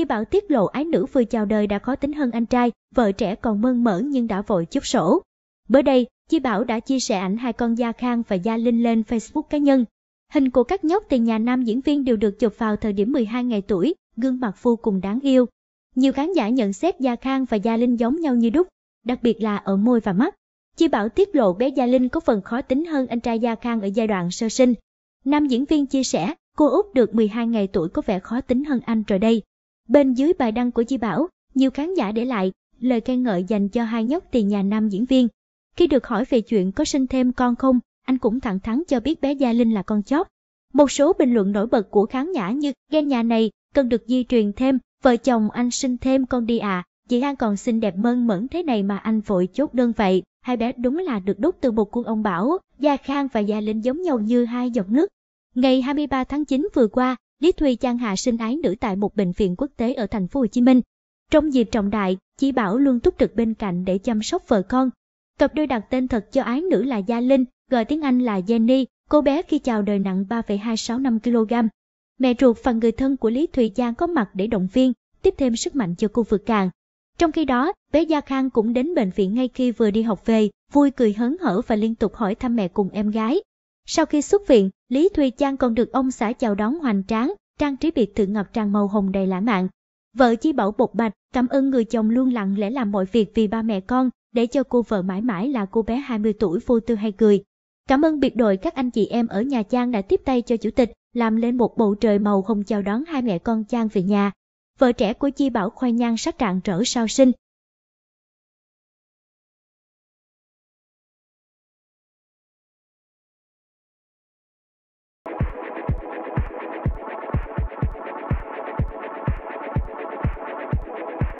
Chi Bảo tiết lộ ái nữ vừa chào đời đã khó tính hơn anh trai, vợ trẻ còn mơn mởn nhưng đã vội chút sổ. Bữa đây, Chi Bảo đã chia sẻ ảnh hai con Gia Khang và Gia Linh lên Facebook cá nhân. Hình của các nhóc từ nhà nam diễn viên đều được chụp vào thời điểm 12 ngày tuổi, gương mặt vô cùng đáng yêu. Nhiều khán giả nhận xét Gia Khang và Gia Linh giống nhau như đúc, đặc biệt là ở môi và mắt. Chi Bảo tiết lộ bé Gia Linh có phần khó tính hơn anh trai Gia Khang ở giai đoạn sơ sinh. Nam diễn viên chia sẻ, cô Út được 12 ngày tuổi có vẻ khó tính hơn anh rồi đây. Bên dưới bài đăng của Di Bảo, nhiều khán giả để lại lời khen ngợi dành cho hai nhóc tiền nhà nam diễn viên. Khi được hỏi về chuyện có sinh thêm con không, anh cũng thẳng thắn cho biết bé Gia Linh là con chóp. Một số bình luận nổi bật của khán giả như ghen nhà này cần được di truyền thêm, vợ chồng anh sinh thêm con đi à, chị An còn xinh đẹp mơn mẫn thế này mà anh vội chốt đơn vậy. Hai bé đúng là được đúc từ một cuông ông Bảo, Gia Khang và Gia Linh giống nhau như hai dòng nước. Ngày 23 tháng 9 vừa qua, Lý Thùy Giang Hà sinh ái nữ tại một bệnh viện quốc tế ở thành phố Hồ Chí Minh. Trong dịp trọng đại, Chí Bảo luôn túc trực bên cạnh để chăm sóc vợ con. Cặp đôi đặt tên thật cho ái nữ là Gia Linh, gọi tiếng Anh là Jenny, cô bé khi chào đời nặng 3,265 kg. Mẹ ruột và người thân của Lý Thùy Giang có mặt để động viên, tiếp thêm sức mạnh cho cô vượt cạn. Trong khi đó, bé Gia Khang cũng đến bệnh viện ngay khi vừa đi học về, vui cười hớn hở và liên tục hỏi thăm mẹ cùng em gái. Sau khi xuất viện, Lý Thùy Trang còn được ông xã chào đón hoành tráng, trang trí biệt thự ngập tràn màu hồng đầy lãng mạn. Vợ Chi Bảo bột bạch, cảm ơn người chồng luôn lặng lẽ làm mọi việc vì ba mẹ con, để cho cô vợ mãi mãi là cô bé 20 tuổi vô tư hay cười. Cảm ơn biệt đội các anh chị em ở nhà Trang đã tiếp tay cho chủ tịch, làm lên một bầu trời màu hồng chào đón hai mẹ con Trang về nhà. Vợ trẻ của Chi Bảo khoai nhang sắc trạng rỡ sau sinh,